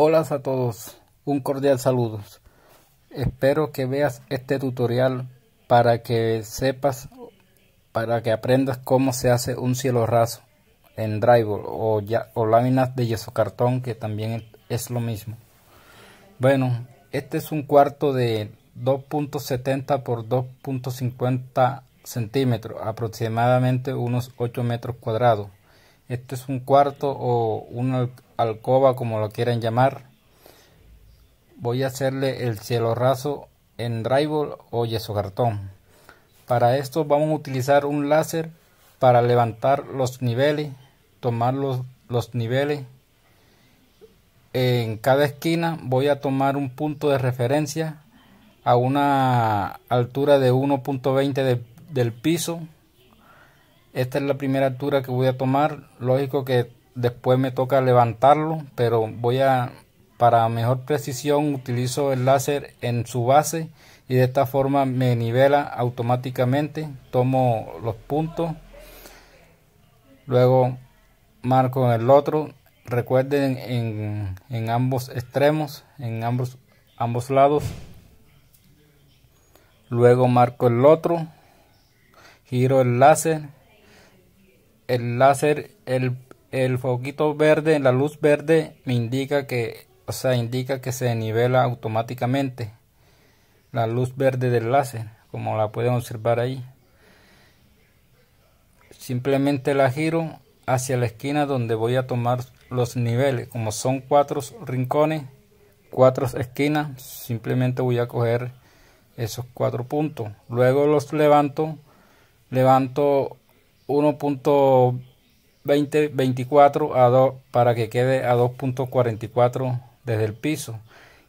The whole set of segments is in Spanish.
Hola a todos, un cordial saludo. Espero que veas este tutorial para que sepas, para que aprendas cómo se hace un cielo raso en drywall o, láminas de yeso cartón que también es lo mismo. Bueno, este es un cuarto de 2.70 por 2.50 centímetros, aproximadamente unos 8 metros cuadrados. Este es un cuarto o una alcoba como lo quieran llamar voy a hacerle el cielo raso en drywall o yeso cartón para esto vamos a utilizar un láser para levantar los niveles tomar los, niveles en cada esquina voy a tomar un punto de referencia a una altura de 1.20 del piso esta es la primera altura que voy a tomar lógico que después me toca levantarlo, pero voy a, para mejor precisión, utilizo el láser en su base y de esta forma me nivela automáticamente, tomo los puntos, luego marco el otro, recuerden en, en ambos extremos, en ambos, ambos lados, luego marco el otro, giro el láser, el láser, el el foquito verde, la luz verde me indica que, o sea, indica que se nivela automáticamente la luz verde del láser, como la pueden observar ahí. Simplemente la giro hacia la esquina donde voy a tomar los niveles, como son cuatro rincones, cuatro esquinas, simplemente voy a coger esos cuatro puntos. Luego los levanto, levanto punto 24 a 2 para que quede a 2.44 desde el piso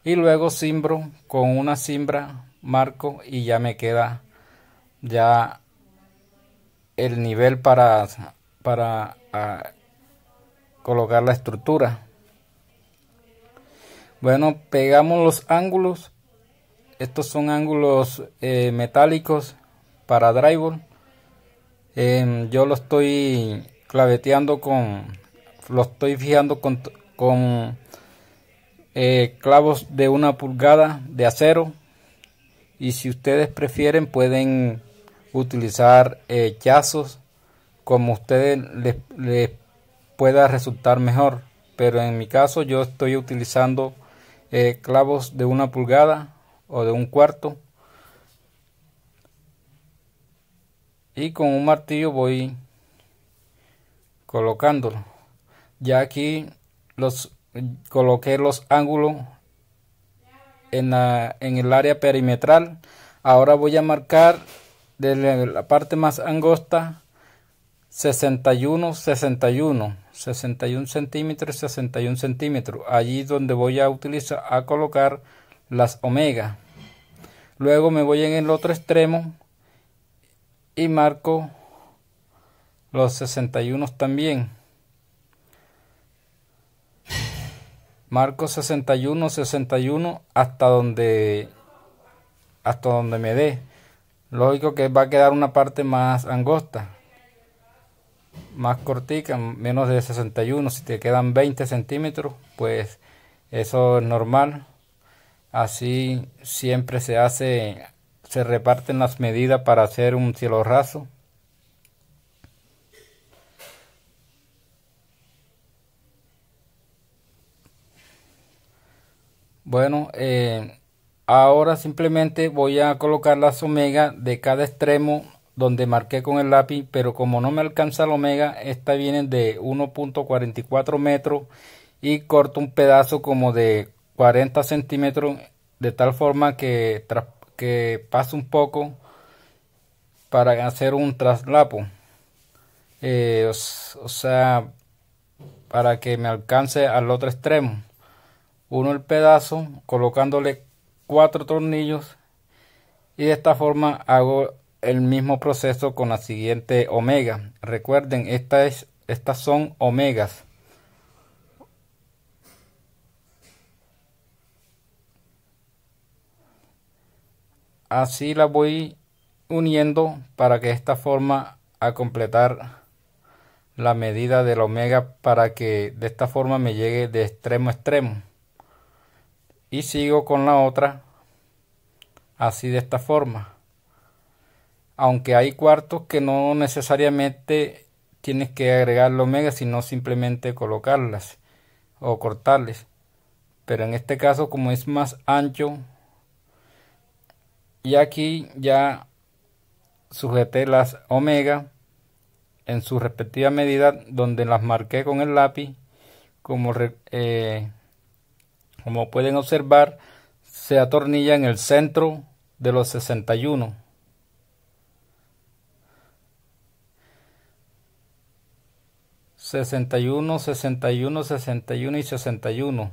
y luego cimbro con una cimbra marco y ya me queda ya el nivel para para ah, colocar la estructura bueno pegamos los ángulos estos son ángulos eh, metálicos para drywall em, yo lo estoy claveteando con, lo estoy fijando con, eh, clavos de una pulgada de acero y si ustedes prefieren pueden utilizar eh, chazos como ustedes les, pueda resultar mejor pero en mi caso yo estoy utilizando eh, clavos de una pulgada o de un cuarto y con un martillo voy colocándolo ya aquí los coloqué los ángulos en, la, en el área perimetral ahora voy a marcar desde la parte más angosta 61 61 61 centímetros 61 centímetros allí donde voy a utilizar a colocar las omega luego me voy en el otro extremo y marco los 61 también. Marco 61, 61 hasta donde hasta donde me dé. Lógico que va a quedar una parte más angosta, más cortica, menos de 61. Si te quedan 20 centímetros, pues eso es normal. Así siempre se hace, se reparten las medidas para hacer un cielo raso. Bueno, eh, ahora simplemente voy a colocar las omega de cada extremo donde marqué con el lápiz, pero como no me alcanza la omega, esta viene de 1.44 metros y corto un pedazo como de 40 centímetros de tal forma que, que pase un poco para hacer un traslapo. Eh, o sea, para que me alcance al otro extremo uno el pedazo colocándole cuatro tornillos y de esta forma hago el mismo proceso con la siguiente omega recuerden esta es, estas son omegas así la voy uniendo para que de esta forma a completar la medida de la omega para que de esta forma me llegue de extremo a extremo y sigo con la otra así de esta forma aunque hay cuartos que no necesariamente tienes que agregar omega sino simplemente colocarlas o cortarles pero en este caso como es más ancho y aquí ya sujeté las omega en su respectiva medida donde las marqué con el lápiz como eh, como pueden observar se atornilla en el centro de los 61 61 61 61 y 61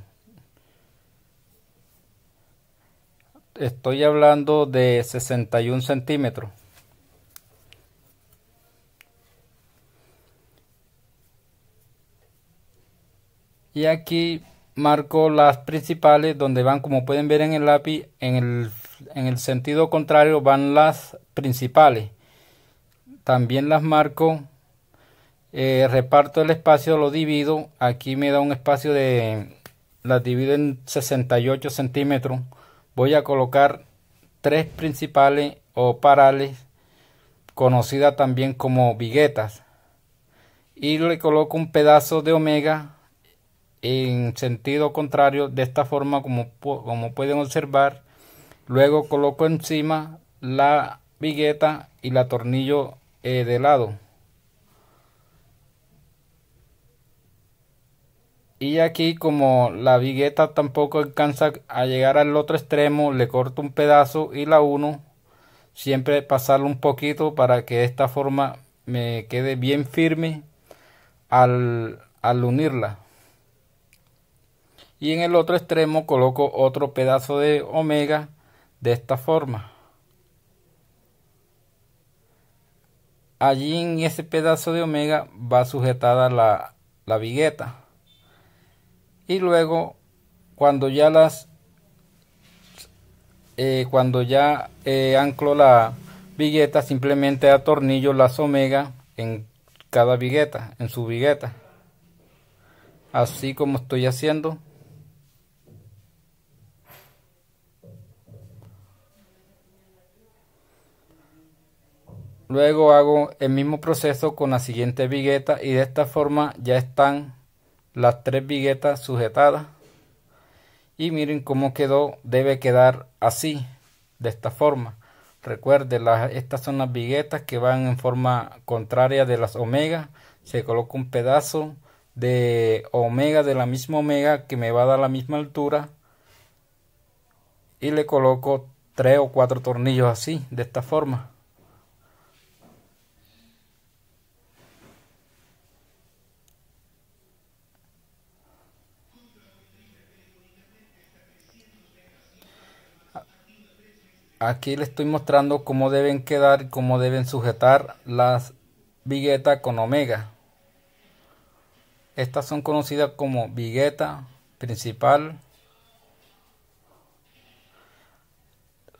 estoy hablando de 61 centímetros y aquí marco las principales donde van como pueden ver en el lápiz en el, sentido contrario van las principales también las marco eh, reparto el espacio lo divido aquí me da un espacio de las divido en 68 centímetros voy a colocar tres principales o parales conocida también como viguetas y le coloco un pedazo de omega en sentido contrario de esta forma como, pueden observar luego coloco encima la vigueta y la tornillo eh, de lado y aquí como la vigueta tampoco alcanza a llegar al otro extremo le corto un pedazo y la uno siempre pasarlo un poquito para que esta forma me quede bien firme al unirla y en el otro extremo coloco otro pedazo de omega de esta forma. Allí en ese pedazo de omega va sujetada la, la vigueta. Y luego cuando ya las eh, cuando ya eh, anclo la vigueta simplemente atornillo las omega en cada vigueta, en su vigueta. Así como estoy haciendo. Luego hago el mismo proceso con la siguiente vigueta y de esta forma ya están las tres viguetas sujetadas. Y miren cómo quedó, debe quedar así, de esta forma. Recuerden, estas son las viguetas que van en forma contraria de las omega. Se coloca un pedazo de omega, de la misma omega que me va a dar la misma altura. Y le coloco tres o cuatro tornillos así, de esta forma. aquí les estoy mostrando cómo deben quedar y cómo deben sujetar las viguetas con omega estas son conocidas como vigueta principal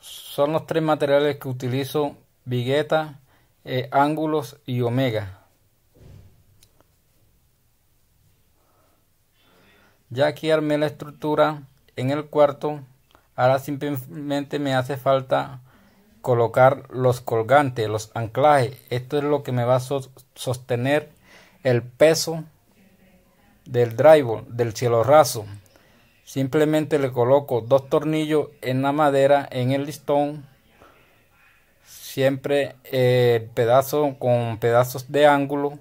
son los tres materiales que utilizo vigueta eh, ángulos y omega ya aquí armé la estructura en el cuarto Ahora simplemente me hace falta colocar los colgantes, los anclajes. Esto es lo que me va a sostener el peso del drywall, del cielo raso. Simplemente le coloco dos tornillos en la madera, en el listón. Siempre eh, pedazo con pedazos de ángulo.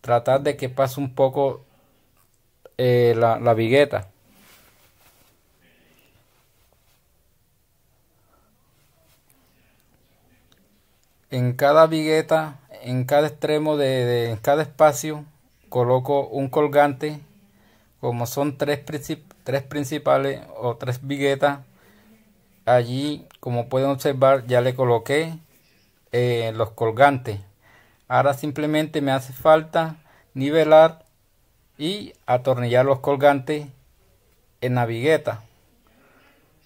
Tratar de que pase un poco eh, la, la vigueta. en cada vigueta, en cada extremo de, en cada espacio, coloco un colgante, como son tres, tres principales o tres viguetas, allí como pueden observar ya le coloqué eh, los colgantes. Ahora simplemente me hace falta nivelar y atornillar los colgantes en la vigueta.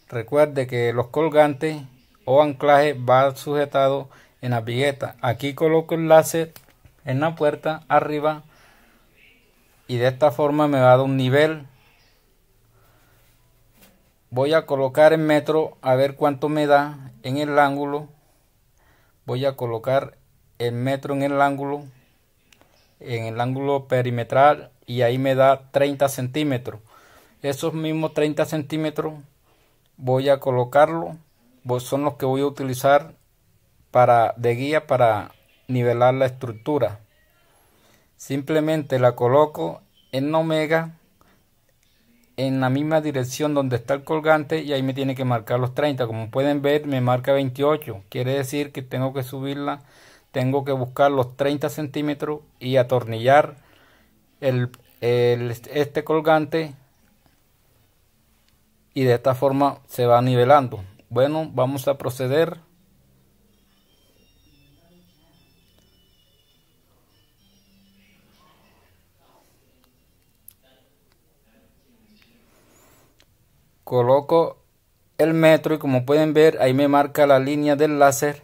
Recuerde que los colgantes o anclaje van sujetado en la pigueta. Aquí coloco el láser en la puerta arriba y de esta forma me va a dar un nivel. Voy a colocar el metro a ver cuánto me da en el ángulo. Voy a colocar el metro en el ángulo, en el ángulo perimetral y ahí me da 30 centímetros. Esos mismos 30 centímetros voy a colocarlo, son los que voy a utilizar para, de guía para nivelar la estructura. Simplemente la coloco en omega en la misma dirección donde está el colgante y ahí me tiene que marcar los 30 como pueden ver me marca 28 quiere decir que tengo que subirla tengo que buscar los 30 centímetros y atornillar este colgante y de esta forma se va nivelando bueno vamos a proceder coloco el metro y como pueden ver ahí me marca la línea del láser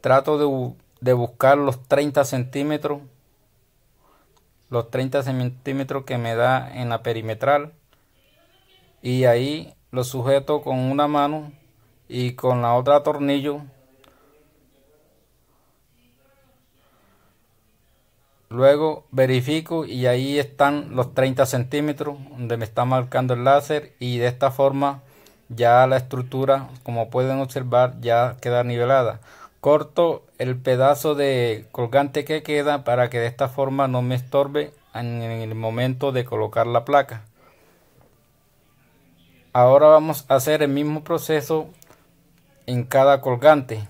trato de, buscar los 30 centímetros los 30 centímetros que me da en la perimetral y ahí lo sujeto con una mano y con la otra tornillo Luego verifico y ahí están los 30 centímetros donde me está marcando el láser y de esta forma ya la estructura como pueden observar ya queda nivelada. Corto el pedazo de colgante que queda para que de esta forma no me estorbe en el momento de colocar la placa. Ahora vamos a hacer el mismo proceso en cada colgante.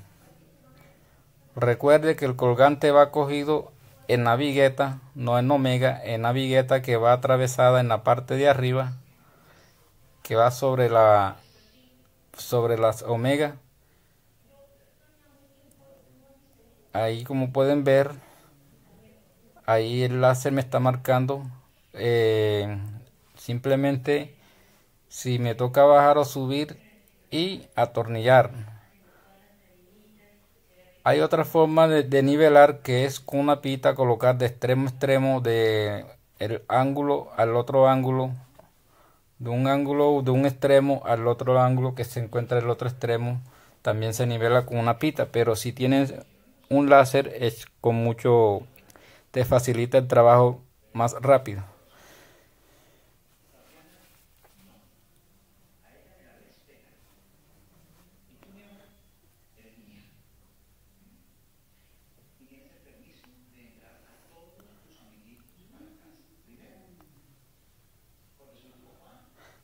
Recuerde que el colgante va cogido en navigueta, no en omega, en navigueta que va atravesada en la parte de arriba, que va sobre la sobre las omega. Ahí como pueden ver, ahí el láser me está marcando. Eh, simplemente si me toca bajar o subir y atornillar hay otra forma de, nivelar que es con una pita colocar de extremo a extremo de el ángulo al otro ángulo de un ángulo de un extremo al otro ángulo que se encuentra el otro extremo también se nivela con una pita pero si tienes un láser es con mucho te facilita el trabajo más rápido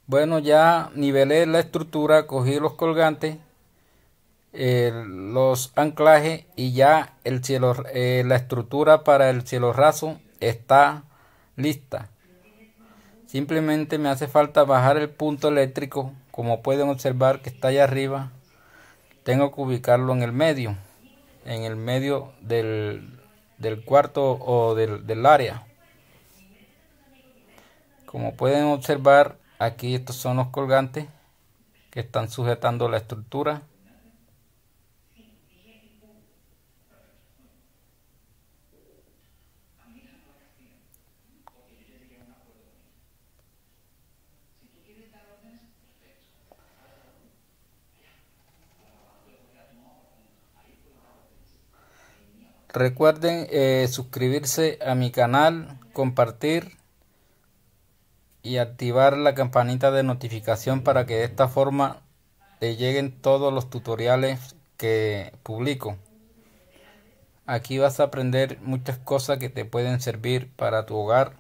Bueno, ya nivelé la estructura, cogí los colgantes, eh, los anclajes y ya el cielo, eh, la estructura para el cielo raso está lista. Simplemente me hace falta bajar el punto eléctrico, como pueden observar que está allá arriba. Tengo que ubicarlo en el medio, en el medio del, cuarto o del, del área. Como pueden observar, aquí estos son los colgantes que están sujetando la estructura Recuerden eh, suscribirse a mi canal, compartir y activar la campanita de notificación para que de esta forma te lleguen todos los tutoriales que publico. Aquí vas a aprender muchas cosas que te pueden servir para tu hogar.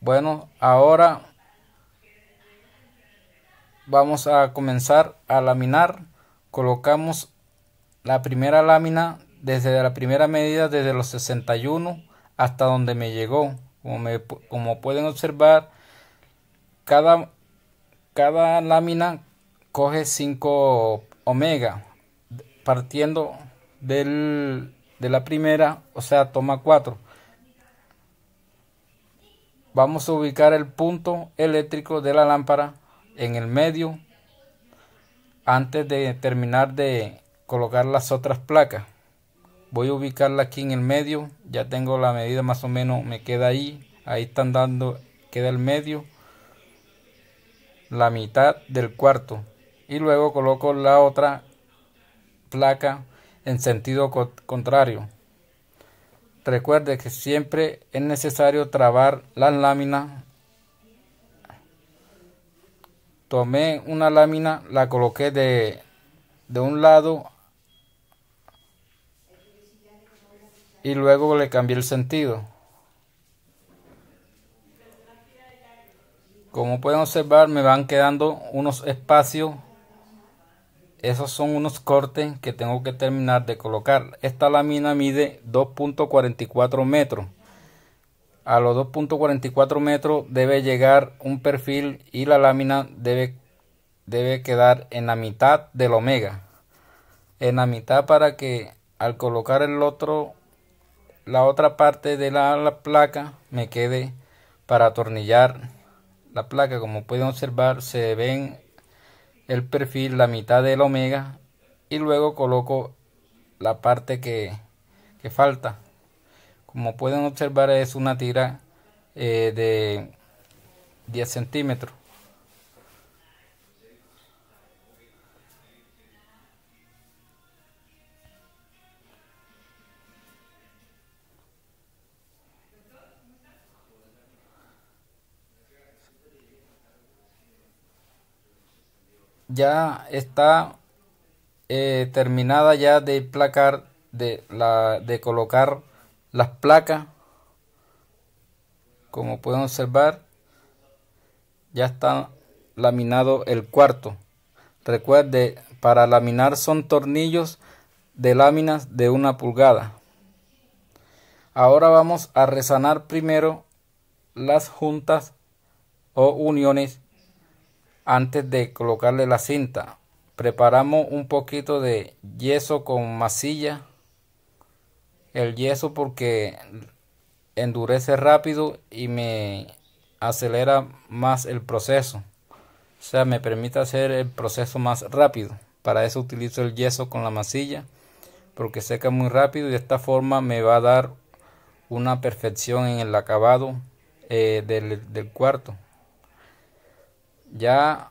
Bueno, ahora vamos a comenzar a laminar. Colocamos la primera lámina desde la primera medida desde los 61 hasta donde me llegó. Como, como pueden observar, cada, cada lámina coge 5 omega, partiendo del, de la primera, o sea, toma 4. Vamos a ubicar el punto eléctrico de la lámpara en el medio antes de terminar de colocar las otras placas voy a ubicarla aquí en el medio ya tengo la medida más o menos me queda ahí ahí están dando queda el medio la mitad del cuarto y luego coloco la otra placa en sentido contrario recuerde que siempre es necesario trabar las láminas tomé una lámina la coloqué de, de un lado y luego le cambié el sentido. Como pueden observar me van quedando unos espacios. Esos son unos cortes que tengo que terminar de colocar. Esta lámina mide 2.44 metros. A los 2.44 metros debe llegar un perfil y la lámina debe, debe quedar en la mitad del omega. En la mitad para que al colocar el otro la otra parte de la, placa me quede para atornillar la placa como pueden observar se ven el perfil la mitad del omega y luego coloco la parte que, falta como pueden observar es una tira eh, de 10 centímetros ya está eh, terminada ya de placar de la de colocar las placas como pueden observar ya está laminado el cuarto recuerde para laminar son tornillos de láminas de una pulgada ahora vamos a resanar primero las juntas o uniones antes de colocarle la cinta preparamos un poquito de yeso con masilla el yeso porque endurece rápido y me acelera más el proceso o sea me permite hacer el proceso más rápido para eso utilizo el yeso con la masilla porque seca muy rápido y de esta forma me va a dar una perfección en el acabado eh, del cuarto ya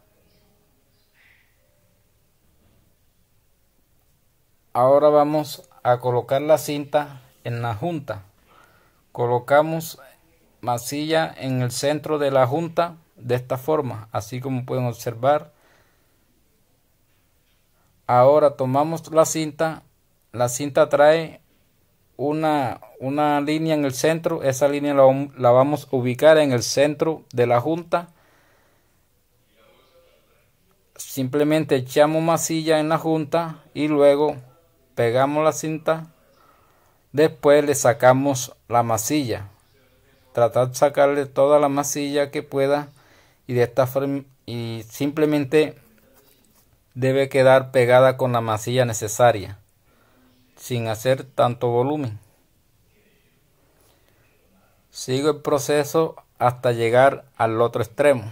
ahora vamos a colocar la cinta en la junta. Colocamos masilla en el centro de la junta de esta forma, así como pueden observar. Ahora tomamos la cinta, la cinta trae una, línea en el centro, esa línea la, la vamos a ubicar en el centro de la junta simplemente echamos masilla en la junta y luego pegamos la cinta. Después le sacamos la masilla. Tratar de sacarle toda la masilla que pueda y de esta y simplemente debe quedar pegada con la masilla necesaria sin hacer tanto volumen. Sigo el proceso hasta llegar al otro extremo.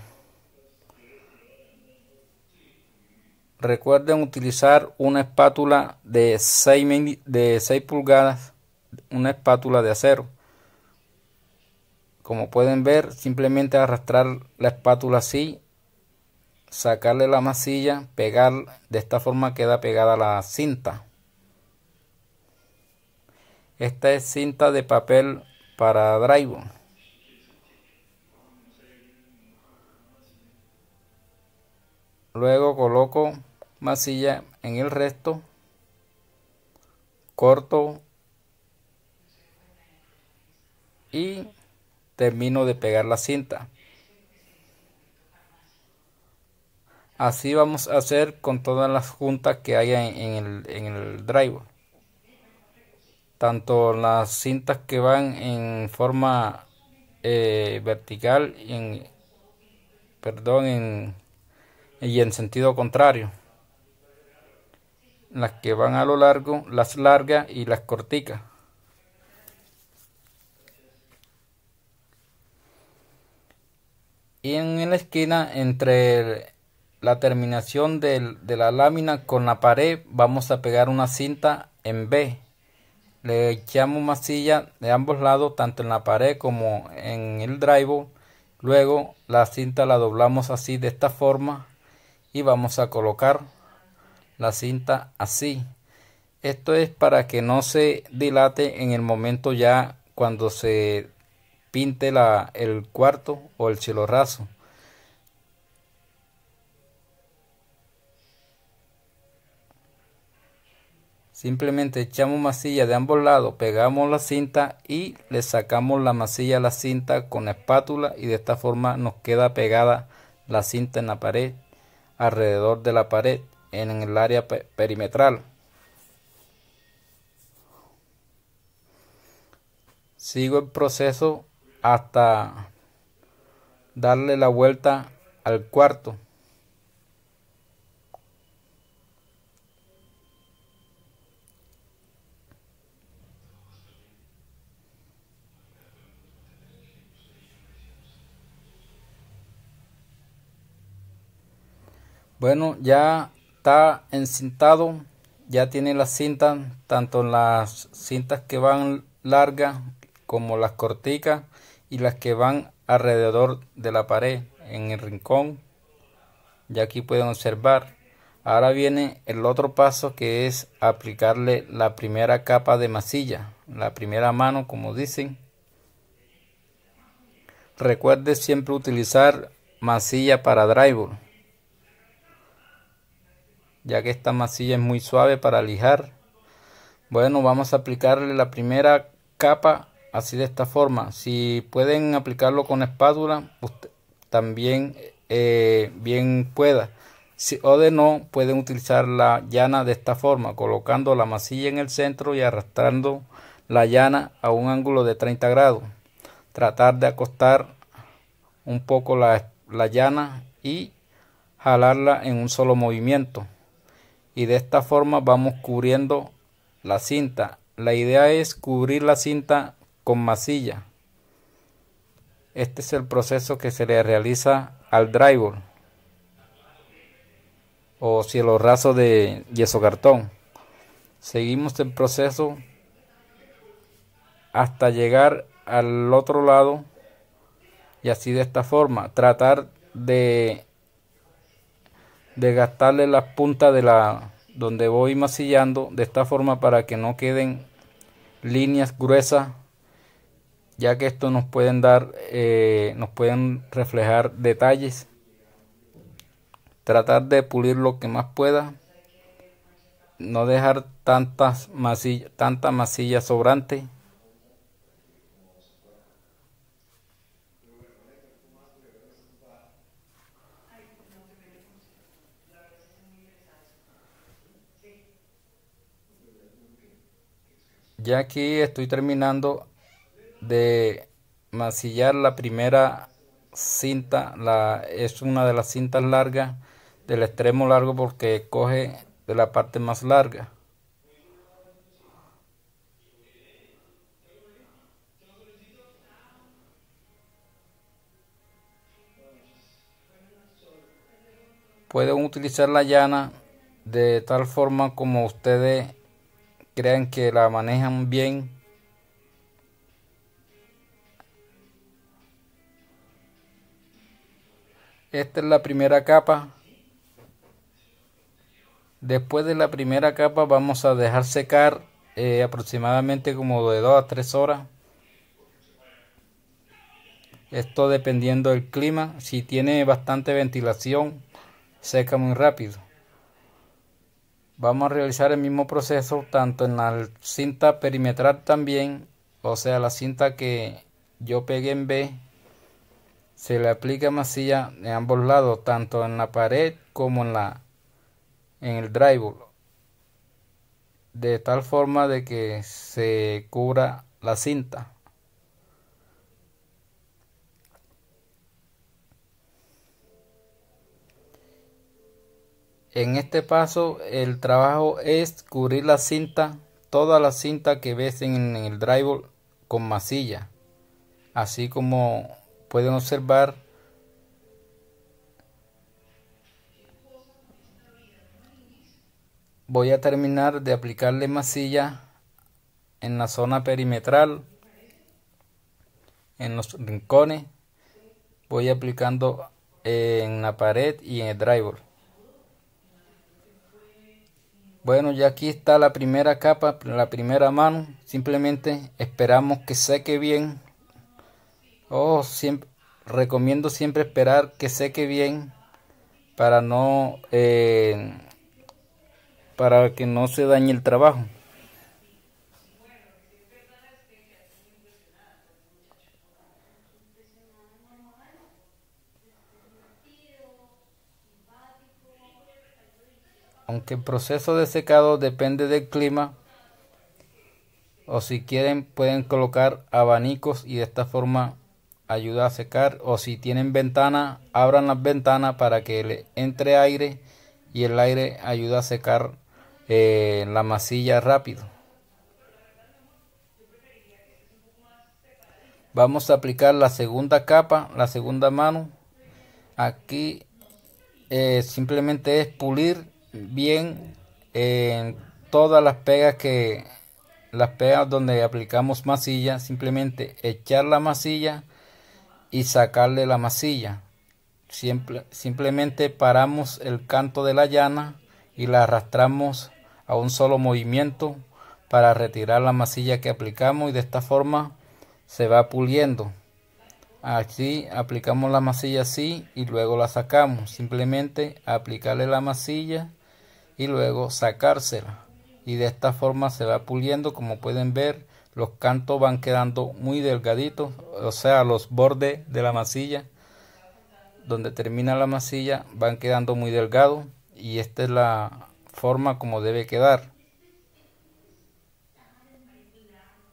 Recuerden utilizar una espátula de 6, de 6 pulgadas, una espátula de acero. Como pueden ver, simplemente arrastrar la espátula así, sacarle la masilla, pegar, de esta forma queda pegada la cinta. Esta es cinta de papel para drive. Luego coloco masilla en el resto, corto y termino de pegar la cinta. Así vamos a hacer con todas las juntas que haya en, el, en el driver. Tanto las cintas que van en forma eh, vertical, en, perdón, y en sentido contrario las que van a lo largo, las largas y las corticas. Y en la esquina entre la terminación de la lámina con la pared vamos a pegar una cinta en B. Le echamos masilla de ambos lados, tanto en la pared como en el drive. Luego la cinta la doblamos así de esta forma y vamos a colocar la cinta así. Esto es para que no se dilate en el momento ya cuando se pinte la, el cuarto o el cielo Simplemente echamos masilla de ambos lados, pegamos la cinta y le sacamos la masilla a la cinta con espátula y de esta forma nos queda pegada la cinta en la pared, alrededor de la pared en el área perimetral. Sigo el proceso hasta darle la vuelta al cuarto. Bueno, ya está encintado, ya tiene las cintas, tanto las cintas que van largas como las corticas y las que van alrededor de la pared en el rincón. Ya aquí pueden observar. Ahora viene el otro paso que es aplicarle la primera capa de masilla, la primera mano como dicen. Recuerde siempre utilizar masilla para drywall ya que esta masilla es muy suave para lijar. Bueno, vamos a aplicarle la primera capa así de esta forma. Si pueden aplicarlo con espátula, también eh, bien pueda. Si, o de no, pueden utilizar la llana de esta forma, colocando la masilla en el centro y arrastrando la llana a un ángulo de 30 grados. Tratar de acostar un poco la llana y jalarla en un solo movimiento y de esta forma vamos cubriendo la cinta. La idea es cubrir la cinta con masilla. Este es el proceso que se le realiza al driver o cielo raso de yeso cartón. Seguimos el proceso hasta llegar al otro lado y así de esta forma tratar de desgastarle las puntas de la donde voy masillando de esta forma para que no queden líneas gruesas ya que esto nos pueden dar eh, nos pueden reflejar detalles tratar de pulir lo que más pueda no dejar tantas masillas, tanta masilla sobrante Ya aquí estoy terminando de masillar la primera cinta, la, es una de las cintas largas del extremo largo porque coge de la parte más larga. Pueden utilizar la llana de tal forma como ustedes crean que la manejan bien. Esta es la primera capa. Después de la primera capa vamos a dejar secar eh, aproximadamente como de 2 a 3 horas. Esto dependiendo del clima. Si tiene bastante ventilación, seca muy rápido vamos a realizar el mismo proceso tanto en la cinta perimetral también o sea la cinta que yo pegué en B se le aplica masilla en ambos lados tanto en la pared como en la en el drywall de tal forma de que se cubra la cinta En este paso el trabajo es cubrir la cinta, toda la cinta que ves en el drywall con masilla. Así como pueden observar voy a terminar de aplicarle masilla en la zona perimetral en los rincones voy aplicando en la pared y en el drywall bueno, ya aquí está la primera capa, la primera mano. Simplemente esperamos que seque bien. Oh, recomiendo siempre esperar que seque bien para no eh, para que no se dañe el trabajo. aunque el proceso de secado depende del clima, o si quieren pueden colocar abanicos y de esta forma ayuda a secar, o si tienen ventana, abran las ventanas para que le entre aire y el aire ayuda a secar eh, la masilla rápido. Vamos a aplicar la segunda capa, la segunda mano. Aquí eh, simplemente es pulir bien en todas las pegas que las pegas donde aplicamos masilla simplemente echar la masilla y sacarle la masilla siempre simplemente paramos el canto de la llana y la arrastramos a un solo movimiento para retirar la masilla que aplicamos y de esta forma se va puliendo así aplicamos la masilla así y luego la sacamos simplemente aplicarle la masilla y luego sacársela y de esta forma se va puliendo como pueden ver los cantos van quedando muy delgaditos o sea los bordes de la masilla donde termina la masilla van quedando muy delgados y esta es la forma como debe quedar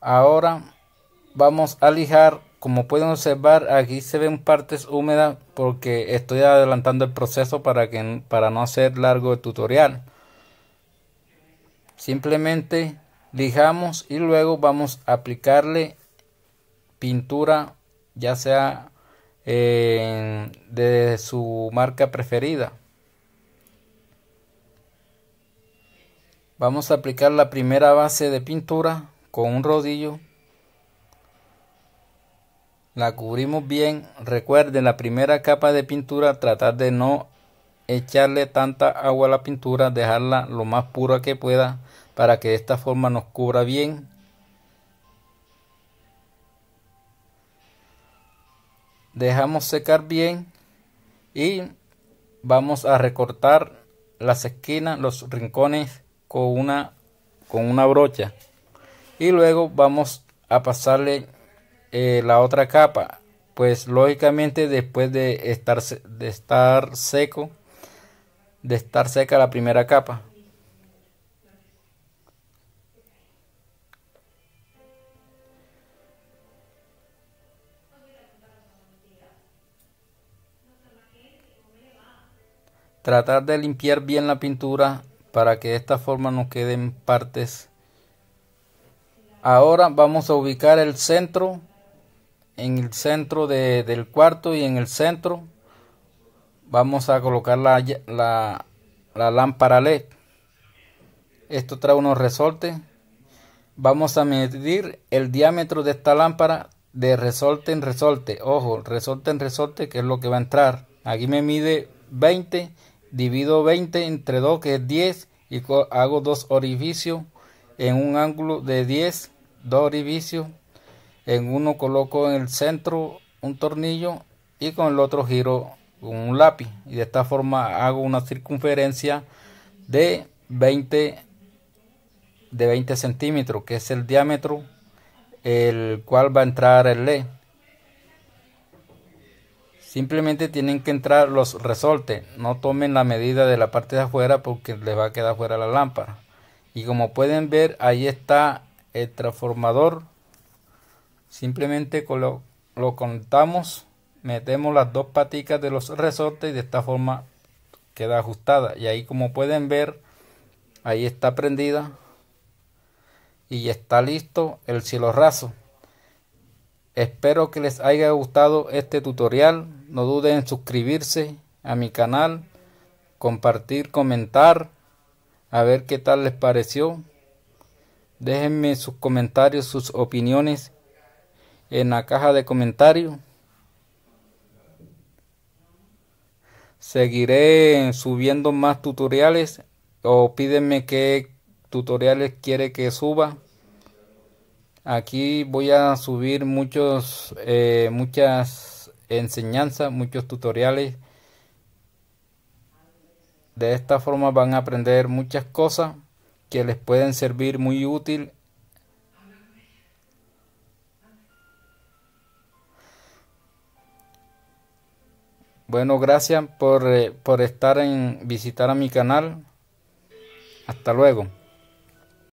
ahora vamos a lijar como pueden observar aquí se ven partes húmedas porque estoy adelantando el proceso para, que, para no hacer largo el tutorial Simplemente lijamos y luego vamos a aplicarle pintura ya sea eh, de su marca preferida. Vamos a aplicar la primera base de pintura con un rodillo. La cubrimos bien. Recuerden la primera capa de pintura tratar de no echarle tanta agua a la pintura, dejarla lo más pura que pueda para que de esta forma nos cubra bien. Dejamos secar bien y vamos a recortar las esquinas, los rincones con una, con una brocha. Y luego vamos a pasarle eh, la otra capa. Pues lógicamente después de estar, de estar seco de estar seca la primera capa. Tratar de limpiar bien la pintura para que de esta forma no queden partes. Ahora vamos a ubicar el centro en el centro del cuarto y en el centro vamos a colocar la, lámpara LED esto trae unos resortes vamos a medir el diámetro de esta lámpara de resorte en resorte ojo resorte en resorte que es lo que va a entrar aquí me mide 20 divido 20 entre 2 que es 10 y hago dos orificios en un ángulo de 10 dos orificios en uno coloco en el centro un tornillo y con el otro giro un lápiz y de esta forma hago una circunferencia de 20 de 20 centímetros que es el diámetro el cual va a entrar el LED simplemente tienen que entrar los resortes no tomen la medida de la parte de afuera porque les va a quedar fuera la lámpara y como pueden ver ahí está el transformador simplemente lo, lo metemos las dos paticas de los resortes y de esta forma queda ajustada y ahí como pueden ver ahí está prendida y ya está listo el cielo raso espero que les haya gustado este tutorial no duden en suscribirse a mi canal compartir comentar a ver qué tal les pareció déjenme sus comentarios sus opiniones en la caja de comentarios Seguiré subiendo más tutoriales o pídenme qué tutoriales quiere que suba. Aquí voy a subir muchos, eh, muchas enseñanzas, muchos tutoriales. De esta forma van a aprender muchas cosas que les pueden servir muy útil Bueno, gracias por, eh, por estar en visitar a mi canal. Hasta luego.